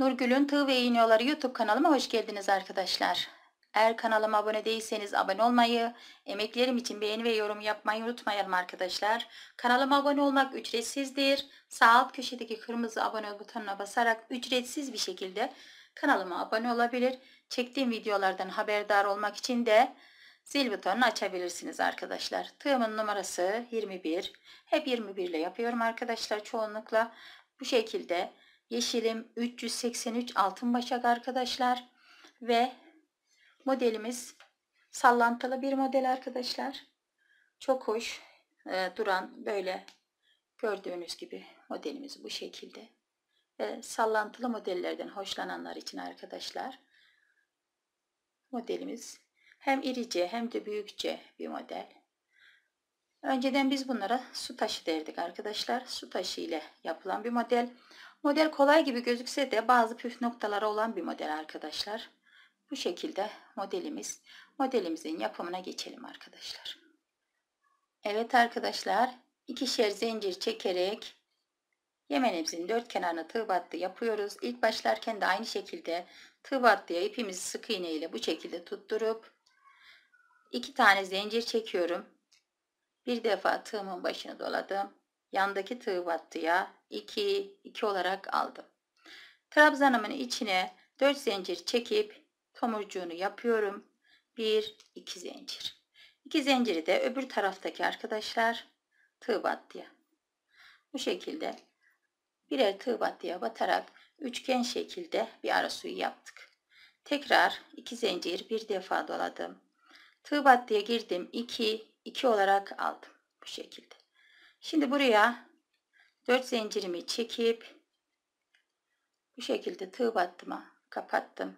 Nurgül'ün Tığ ve İğniyorları YouTube kanalıma hoş geldiniz arkadaşlar. Eğer kanalıma abone değilseniz abone olmayı, emeklerim için beğeni ve yorum yapmayı unutmayalım arkadaşlar. Kanalıma abone olmak ücretsizdir. Sağ alt köşedeki kırmızı abone butonuna basarak ücretsiz bir şekilde kanalıma abone olabilir. Çektiğim videolardan haberdar olmak için de zil butonunu açabilirsiniz arkadaşlar. Tığımın numarası 21. Hep 21 ile yapıyorum arkadaşlar çoğunlukla. Bu şekilde yeşilim 383 altın başak arkadaşlar ve modelimiz sallantılı bir model arkadaşlar çok hoş e, duran böyle gördüğünüz gibi modelimiz bu şekilde ve sallantılı modellerden hoşlananlar için arkadaşlar modelimiz hem irice hem de büyükçe bir model önceden biz bunlara su taşı derdik arkadaşlar su taşı ile yapılan bir model Model kolay gibi gözükse de bazı püf noktaları olan bir model arkadaşlar. Bu şekilde modelimiz, modelimizin yapımına geçelim arkadaşlar. Evet arkadaşlar, ikişer zincir çekerek yemen hepsinin dört kenarına tığ battı yapıyoruz. İlk başlarken de aynı şekilde tığ battıya ipimizi sık iğne ile bu şekilde tutturup iki tane zincir çekiyorum. Bir defa tığımın başını doladım. Yandaki tığ battıya 2, 2 olarak aldım. Trabzanımın içine 4 zincir çekip tomurcuğunu yapıyorum. 1, 2 zincir. 2 zinciri de öbür taraftaki arkadaşlar tığ battıya. Bu şekilde birer tığ battıya batarak üçgen şekilde bir ara suyu yaptık. Tekrar 2 zincir bir defa doladım. Tığ battıya girdim 2, 2 olarak aldım bu şekilde. Şimdi buraya 4 zincirimi çekip bu şekilde tığ battıma kapattım.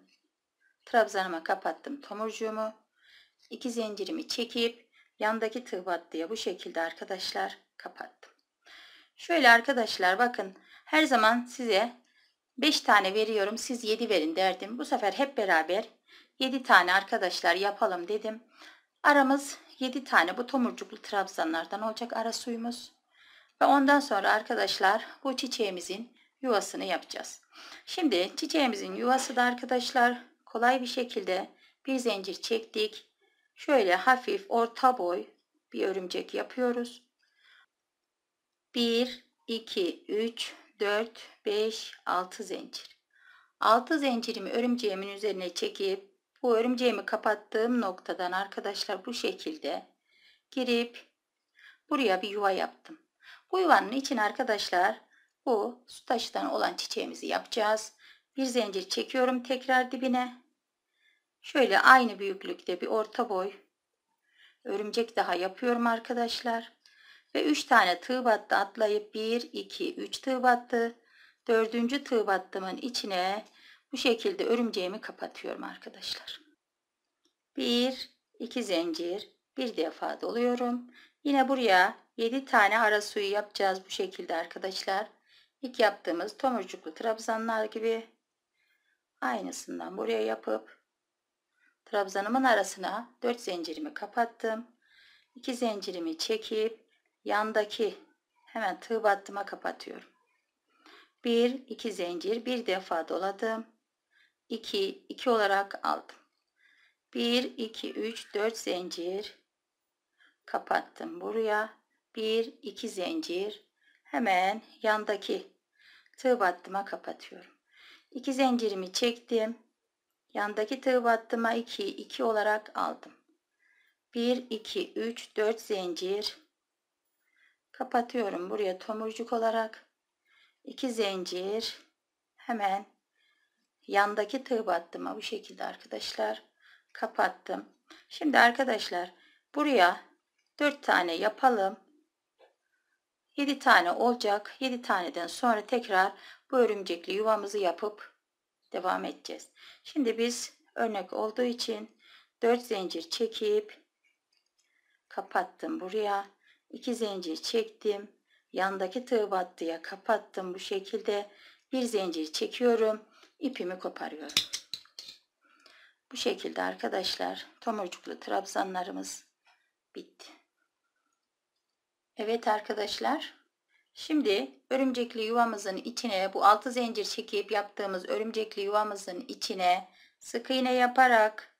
Trabzanıma kapattım tomurcuğumu. 2 zincirimi çekip yandaki tığ battıya bu şekilde arkadaşlar kapattım. Şöyle arkadaşlar bakın her zaman size 5 tane veriyorum siz 7 verin derdim. Bu sefer hep beraber 7 tane arkadaşlar yapalım dedim. Aramız 7 tane bu tomurcuklu trabzanlardan olacak ara suyumuz. Ve ondan sonra arkadaşlar bu çiçeğimizin yuvasını yapacağız. Şimdi çiçeğimizin yuvası da arkadaşlar kolay bir şekilde bir zincir çektik. Şöyle hafif orta boy bir örümcek yapıyoruz. 1, 2, 3, 4, 5, 6 zincir. 6 zincirimi örümceğimin üzerine çekip bu örümceğimi kapattığım noktadan arkadaşlar bu şekilde girip buraya bir yuva yaptım. Bu yuvanın için arkadaşlar bu su taşıdan olan çiçeğimizi yapacağız. Bir zincir çekiyorum tekrar dibine. Şöyle aynı büyüklükte bir orta boy örümcek daha yapıyorum arkadaşlar. Ve 3 tane tığ battı atlayıp 1, 2, 3 tığ battı. 4. tığ battımın içine bu şekilde örümceğimi kapatıyorum arkadaşlar. 1, 2 zincir bir defa doluyorum Yine buraya 7 tane ara suyu yapacağız bu şekilde arkadaşlar. İlk yaptığımız tomurcuklu trabzanlar gibi aynısından buraya yapıp trabzanımın arasına 4 zincirimi kapattım. 2 zincirimi çekip yandaki hemen tığ battıma kapatıyorum. 1 2 zincir bir defa doladım. 2 2 olarak aldım. 1 2 3 4 zincir kapattım buraya. bir iki zincir hemen yandaki tığ battıma kapatıyorum. iki zincirimi çektim. Yandaki tığ battıma 2 2 olarak aldım. 1 2 3 4 zincir kapatıyorum buraya tomurcuk olarak. 2 zincir hemen yandaki tığ battıma bu şekilde arkadaşlar kapattım. Şimdi arkadaşlar buraya 4 tane yapalım. 7 tane olacak. 7 taneden sonra tekrar bu örümcekli yuvamızı yapıp devam edeceğiz. Şimdi biz örnek olduğu için 4 zincir çekip kapattım buraya. 2 zincir çektim. Yandaki tığ battıya kapattım bu şekilde. Bir zincir çekiyorum. ipimi koparıyorum. Bu şekilde arkadaşlar tomurcuklu trabzanlarımız bitti. Evet arkadaşlar. Şimdi örümcekli yuvamızın içine bu altı zincir çekip yaptığımız örümcekli yuvamızın içine sık iğne yaparak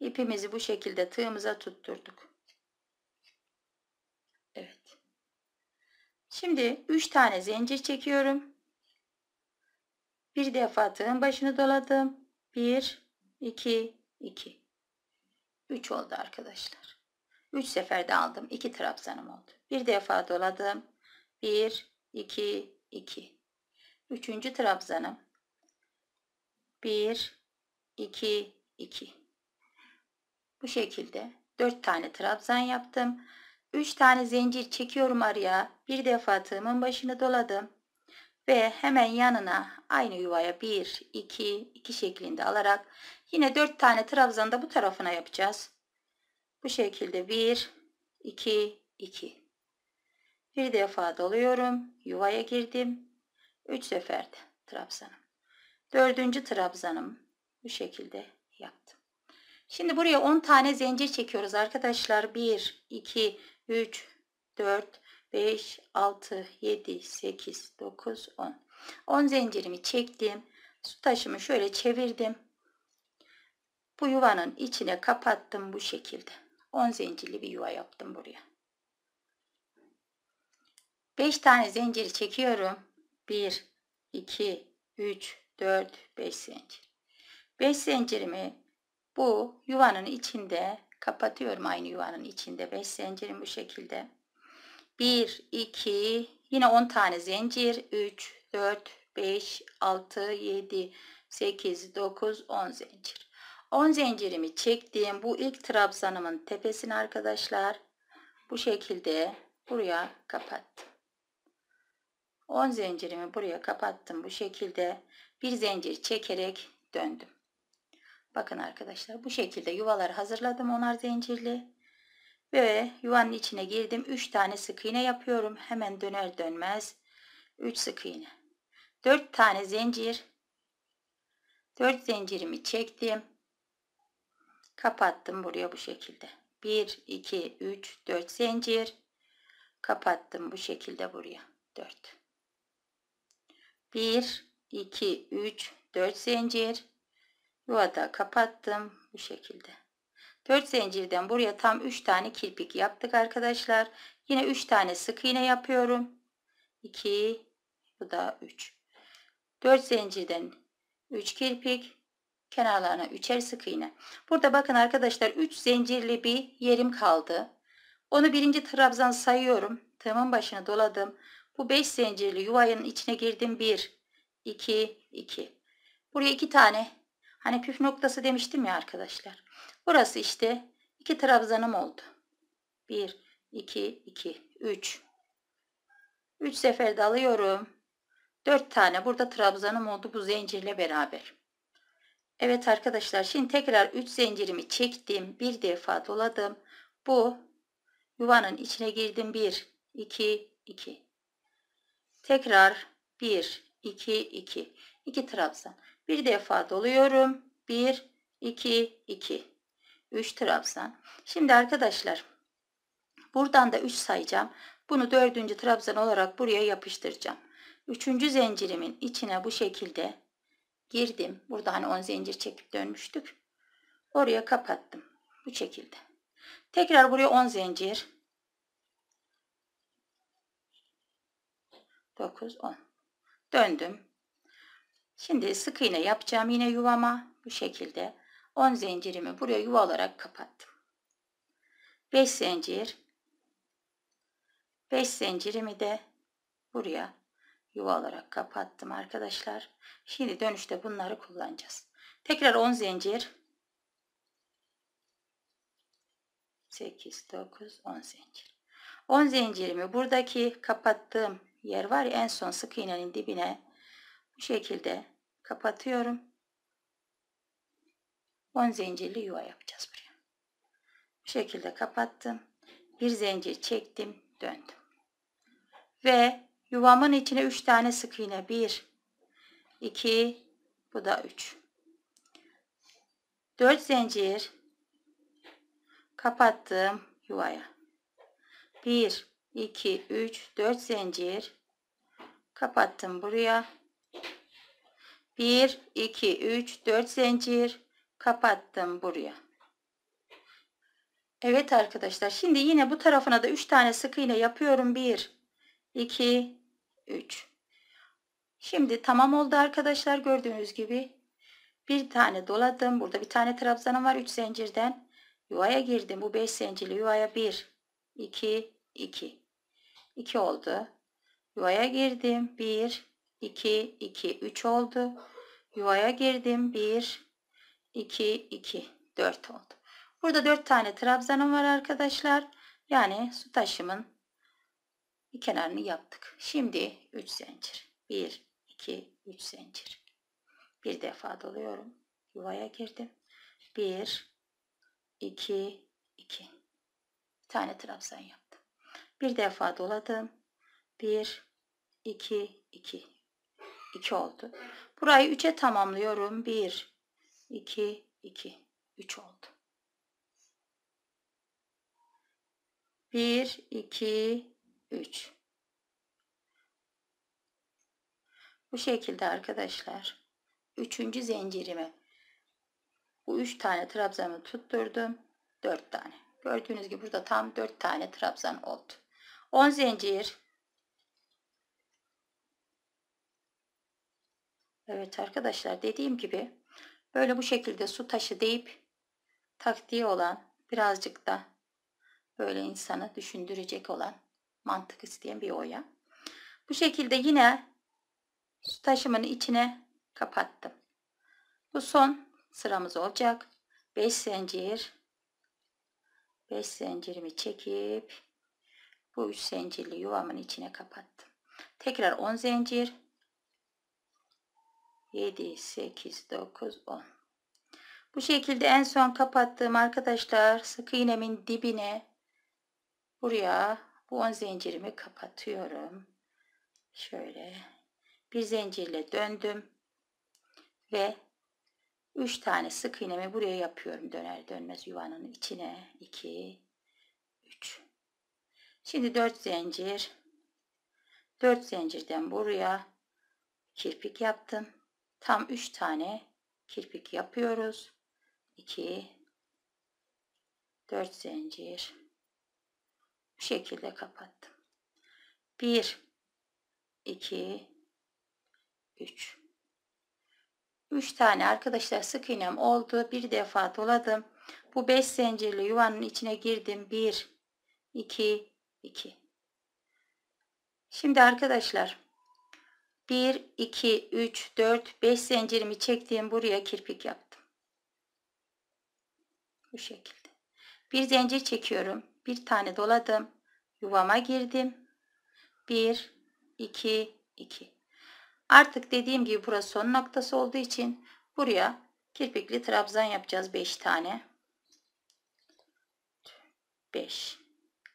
ipimizi bu şekilde tığımıza tutturduk. Evet. Şimdi 3 tane zincir çekiyorum. Bir defa tığın başını doladım. 1 2 2 3 oldu arkadaşlar. 3 seferde aldım. 2 trabzanım oldu. Bir defa doladım. 1, 2, 2. 3. trabzanım. 1, 2, 2. Bu şekilde 4 tane trabzan yaptım. 3 tane zincir çekiyorum araya. Bir defa tığımın başını doladım. Ve hemen yanına aynı yuvaya 1, 2, 2 şeklinde alarak yine 4 tane trabzan da bu tarafına yapacağız. Bu şekilde 1, 2, 2. Bir defa doluyorum. Yuvaya girdim. 3 seferde trabzanım. Dördüncü trabzanım bu şekilde yaptım. Şimdi buraya 10 tane zincir çekiyoruz arkadaşlar. 1, 2, 3, 4, 5, 6, 7, 8, 9, 10. 10 zincirimi çektim. Su taşımı şöyle çevirdim. Bu yuvanın içine kapattım bu şekilde. 10 zincirli bir yuva yaptım buraya. 5 tane zincir çekiyorum. 1, 2, 3, 4, 5 zincir. 5 zincirimi bu yuvanın içinde kapatıyorum aynı yuvanın içinde 5 zincirim bu şekilde. 1, 2, yine 10 tane zincir. 3, 4, 5, 6, 7, 8, 9, 10 zincir. 10 zincirimi çektiğim bu ilk trabzanımın tepesini arkadaşlar bu şekilde buraya kapattım. 10 zincirimi buraya kapattım bu şekilde bir zincir çekerek döndüm. Bakın arkadaşlar bu şekilde yuvalar hazırladım onar zincirli ve yuvanın içine girdim 3 tane sık iğne yapıyorum hemen döner dönmez 3 sık iğne 4 tane zincir 4 zincirimi çektim kapattım buraya bu şekilde 1 2 3 4 zincir kapattım bu şekilde buraya 4 1 2 3 4 zincir yuvada kapattım bu şekilde 4 zincirden buraya tam 3 tane kirpik yaptık arkadaşlar yine 3 tane sık iğne yapıyorum 2 bu da 3 4 zincirden 3 kirpik kenarlarına üçer sık iğne. Burada bakın arkadaşlar 3 zincirli bir yerim kaldı. Onu birinci trabzan sayıyorum. Tığımın başına doladım. Bu 5 zincirli yuvanın içine girdim. 1, 2, 2. Buraya 2 tane hani püf noktası demiştim ya arkadaşlar. Burası işte 2 trabzanım oldu. 1, 2, 2, 3. 3 seferde alıyorum. 4 tane burada trabzanım oldu bu zincirle beraber. Evet arkadaşlar şimdi tekrar 3 zincirimi çektim. Bir defa doladım. Bu yuvanın içine girdim. 1, 2, 2. Tekrar 1, 2, 2. 2 trabzan. Bir defa doluyorum. 1, 2, 2. 3 trabzan. Şimdi arkadaşlar buradan da 3 sayacağım. Bunu dördüncü trabzan olarak buraya yapıştıracağım. Üçüncü zincirimin içine bu şekilde girdim. Burada hani 10 zincir çekip dönmüştük. Oraya kapattım. Bu şekilde. Tekrar buraya 10 zincir. 9, 10. Döndüm. Şimdi sık iğne yapacağım yine yuvama. Bu şekilde 10 zincirimi buraya yuva olarak kapattım. 5 zincir. 5 zincirimi de buraya yuva olarak kapattım arkadaşlar. Şimdi dönüşte bunları kullanacağız. Tekrar 10 zincir. 8, 9, 10 zincir. 10 zincirimi buradaki kapattığım yer var ya en son sık iğnenin dibine bu şekilde kapatıyorum. 10 zincirli yuva yapacağız buraya. Bu şekilde kapattım. Bir zincir çektim, döndüm. Ve Yuvamın içine 3 tane sık iğne. 1, 2, bu da 3. 4 zincir kapattım yuvaya. 1, 2, 3, 4 zincir kapattım buraya. 1, 2, 3, 4 zincir kapattım buraya. Evet arkadaşlar şimdi yine bu tarafına da 3 tane sık iğne yapıyorum. 1, 2, 3. Şimdi tamam oldu arkadaşlar gördüğünüz gibi. Bir tane doladım. Burada bir tane trabzanım var 3 zincirden. Yuvaya girdim. Bu 5 zincirli yuvaya 1, 2, 2. 2 oldu. Yuvaya girdim. 1, 2, 2, 3 oldu. Yuvaya girdim. 1, 2, 2, 4 oldu. Burada 4 tane trabzanım var arkadaşlar. Yani su taşımın bir kenarını yaptık. Şimdi 3 zincir. 1, 2, 3 zincir. Bir defa doluyorum. Yuvaya girdim. 1, 2, 2. Bir tane trabzan yaptım. Bir defa doladım. 1, 2, 2. 2 oldu. Burayı 3'e tamamlıyorum. 1, 2, 2. 3 oldu. 1, 2, 3 bu şekilde arkadaşlar 3. zincirimi bu 3 tane trabzanı tutturdum 4 tane gördüğünüz gibi burada tam 4 tane trabzan oldu 10 zincir Evet arkadaşlar dediğim gibi böyle bu şekilde su taşı deyip taktiği olan birazcık da böyle insanı düşündürecek olan mantık isteyen bir oya. Bu şekilde yine su taşımın içine kapattım. Bu son sıramız olacak. 5 zincir 5 zincirimi çekip bu 3 zincirli yuvamın içine kapattım. Tekrar 10 zincir 7 8 9 10 bu şekilde en son kapattığım arkadaşlar sık iğnemin dibine buraya bu 10 zincirimi kapatıyorum. Şöyle bir zincirle döndüm ve 3 tane sık iğnemi buraya yapıyorum döner dönmez yuvanın içine 2 3 şimdi 4 zincir 4 zincirden buraya kirpik yaptım tam 3 tane kirpik yapıyoruz 2 4 zincir bu şekilde kapattım. 1 2 3 3 tane arkadaşlar sık iğnem oldu. Bir defa doladım. Bu 5 zincirli yuvanın içine girdim. 1 2 2 Şimdi arkadaşlar 1 2 3 4 5 zincirimi çektiğim buraya kirpik yaptım. Bu şekilde. Bir zincir çekiyorum bir tane doladım. Yuvama girdim. 1, 2, 2. Artık dediğim gibi burası son noktası olduğu için buraya kirpikli trabzan yapacağız 5 tane. 5.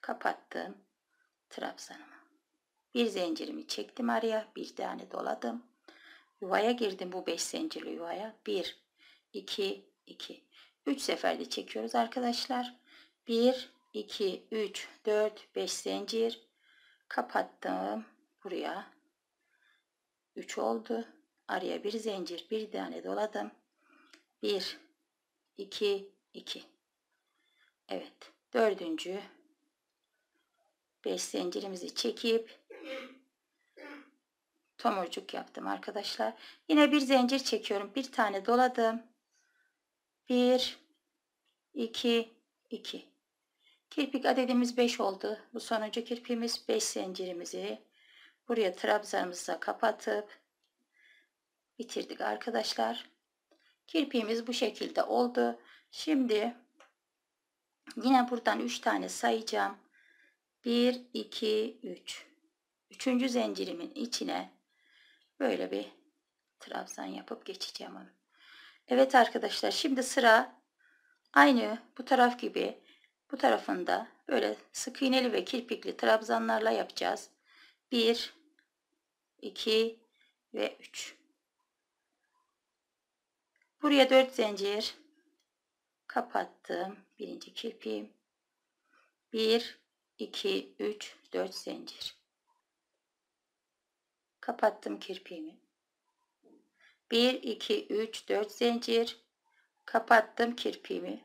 Kapattım trabzanımı. Bir zincirimi çektim araya. Bir tane doladım. Yuvaya girdim bu 5 zincirli yuvaya. 1, 2, 2. 3 seferde çekiyoruz arkadaşlar. 1, 2, 3, 4, 5 zincir. Kapattım. Buraya 3 oldu. Araya bir zincir. Bir tane doladım. 1, 2, 2. Evet. Dördüncü. 5 zincirimizi çekip tomurcuk yaptım arkadaşlar. Yine bir zincir çekiyorum. Bir tane doladım. 1 2 2 Kirpik adedimiz 5 oldu. Bu sonuncu kirpiğimiz 5 zincirimizi buraya trabzanımızla kapatıp bitirdik arkadaşlar. Kirpiğimiz bu şekilde oldu. Şimdi yine buradan 3 tane sayacağım. 1, 2, 3. Üçüncü zincirimin içine böyle bir trabzan yapıp geçeceğim onu. Evet arkadaşlar şimdi sıra aynı bu taraf gibi bu tarafında böyle sık iğneli ve kirpikli trabzanlarla yapacağız. 1, 2 ve 3. Buraya 4 zincir kapattım. Birinci kirpiğim. 1, 2, 3, 4 zincir. Kapattım kirpiğimi. 1, 2, 3, 4 zincir. Kapattım kirpiğimi.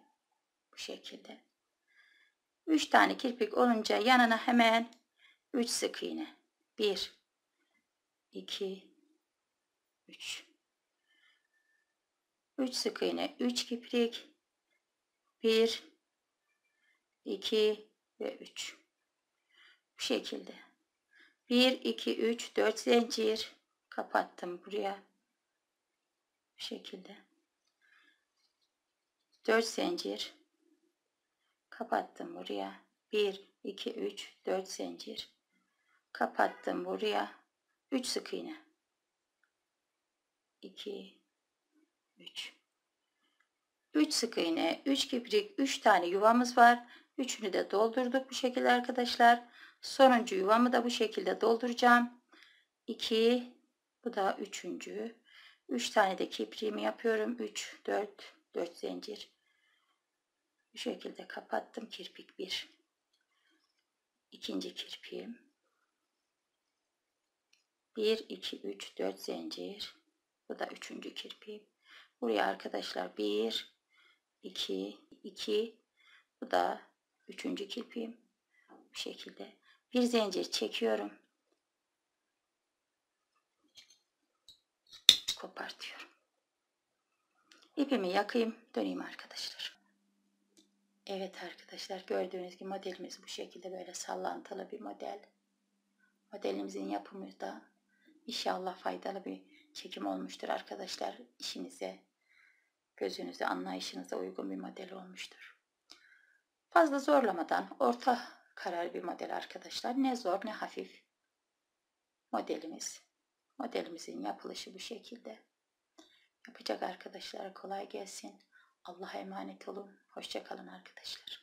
Bu şekilde. 3 tane kirpik olunca yanına hemen 3 sık iğne. 1 2 3 3 sık iğne, 3 kiprik. 1 2 ve 3. Bu şekilde. 1 2 3 4 zincir kapattım buraya. Bu şekilde. 4 zincir Kapattım buraya. 1, 2, 3, 4 zincir. Kapattım buraya. 3 sık iğne. 2, 3. 3 sık iğne, 3 kibrik, 3 tane yuvamız var. Üçünü de doldurduk bu şekilde arkadaşlar. Sonuncu yuvamı da bu şekilde dolduracağım. 2, bu da üçüncü. 3 üç tane de kipriğimi yapıyorum. 3, 4, 4 zincir. Bu şekilde kapattım kirpik bir. ikinci kirpiğim. 1, 2, 3, 4 zincir. Bu da üçüncü kirpiğim. Buraya arkadaşlar 1, 2, 2. Bu da üçüncü kirpiğim. Bu şekilde. Bir zincir çekiyorum. Kopartıyorum. İpimi yakayım. Döneyim arkadaşlar. Evet arkadaşlar gördüğünüz gibi modelimiz bu şekilde böyle sallantılı bir model. Modelimizin yapımı da inşallah faydalı bir çekim olmuştur arkadaşlar. İşinize, gözünüze, anlayışınıza uygun bir model olmuştur. Fazla zorlamadan orta karar bir model arkadaşlar. Ne zor ne hafif modelimiz. Modelimizin yapılışı bu şekilde. Yapacak arkadaşlara kolay gelsin. Allah'a emanet olun. Hoşçakalın arkadaşlar.